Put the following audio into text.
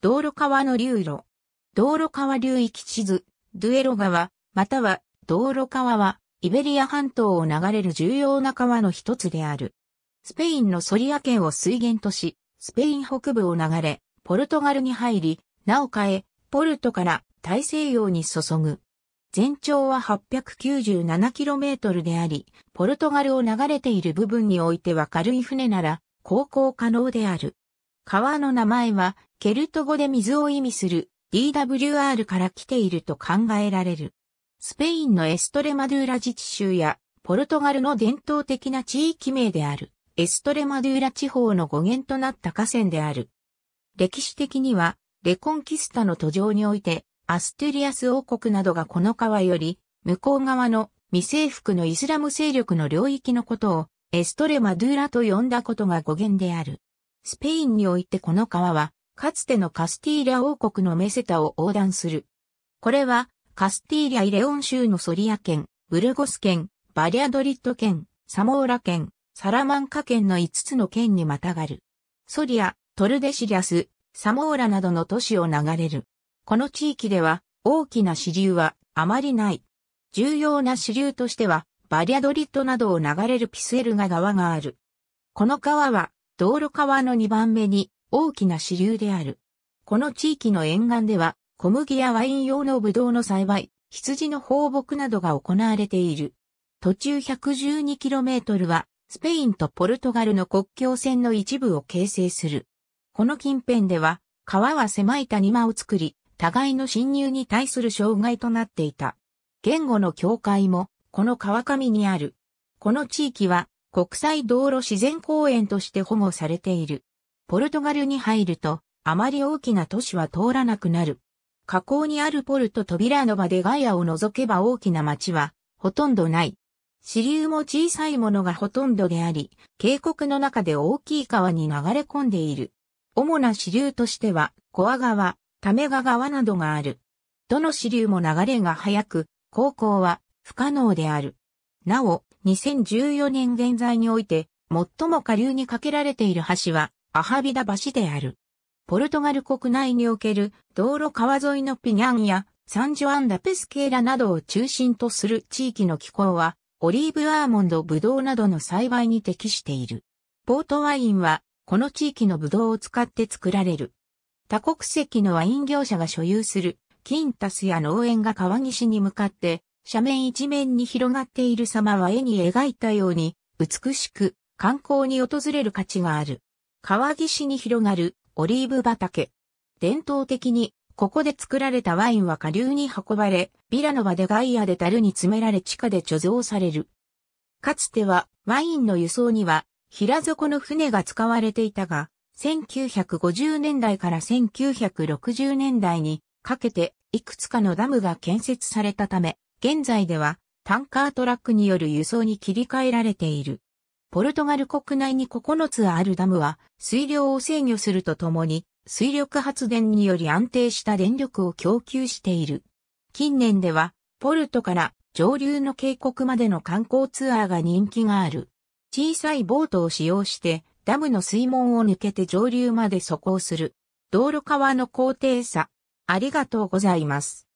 道路川の流路。道路川流域地図、ドゥエロ川、または道路川は、イベリア半島を流れる重要な川の一つである。スペインのソリア県を水源とし、スペイン北部を流れ、ポルトガルに入り、なおかえ、ポルトから大西洋に注ぐ。全長は 897km であり、ポルトガルを流れている部分においては軽い船なら航行可能である。川の名前は、ケルト語で水を意味する DWR から来ていると考えられる。スペインのエストレマドゥーラ自治州や、ポルトガルの伝統的な地域名である、エストレマドゥーラ地方の語源となった河川である。歴史的には、レコンキスタの途上において、アストゥリアス王国などがこの川より、向こう側の未征服のイスラム勢力の領域のことを、エストレマドゥーラと呼んだことが語源である。スペインにおいてこの川は、かつてのカスティーリャ王国のメセタを横断する。これは、カスティーリャ・イレオン州のソリア県、ブルゴス県、バリアドリッド県、サモーラ県、サラマンカ県の5つの県にまたがる。ソリア、トルデシリアス、サモーラなどの都市を流れる。この地域では、大きな支流はあまりない。重要な支流としては、バリアドリッドなどを流れるピスエルガ川がある。この川は、道路川の2番目に大きな支流である。この地域の沿岸では、小麦やワイン用のブドウの栽培、羊の放牧などが行われている。途中 112km は、スペインとポルトガルの国境線の一部を形成する。この近辺では、川は狭い谷間を作り、互いの侵入に対する障害となっていた。言語の境界も、この川上にある。この地域は、国際道路自然公園として保護されている。ポルトガルに入ると、あまり大きな都市は通らなくなる。河口にあるポルト扉の場でガイアを除けば大きな町は、ほとんどない。支流も小さいものがほとんどであり、渓谷の中で大きい川に流れ込んでいる。主な支流としては、コア川、タメガ川などがある。どの支流も流れが速く、航行は不可能である。なお、2014年現在において、最も下流にかけられている橋は、アハビダ橋である。ポルトガル国内における道路川沿いのピニャンやサンジョアンダペスケーラなどを中心とする地域の気候は、オリーブアーモンド、ブドウなどの栽培に適している。ポートワインは、この地域のブドウを使って作られる。多国籍のワイン業者が所有する、キンタスや農園が川岸に向かって、斜面一面に広がっている様は絵に描いたように、美しく、観光に訪れる価値がある。川岸に広がるオリーブ畑。伝統的に、ここで作られたワインは下流に運ばれ、ビラの場でガイアで樽に詰められ地下で貯蔵される。かつては、ワインの輸送には、平底の船が使われていたが、1950年代から1960年代にかけていくつかのダムが建設されたため、現在ではタンカートラックによる輸送に切り替えられている。ポルトガル国内に9つあるダムは水量を制御するとともに水力発電により安定した電力を供給している。近年ではポルトから上流の渓谷までの観光ツアーが人気がある。小さいボートを使用してダムの水門を抜けて上流まで走行する。道路川の高低差。ありがとうございます。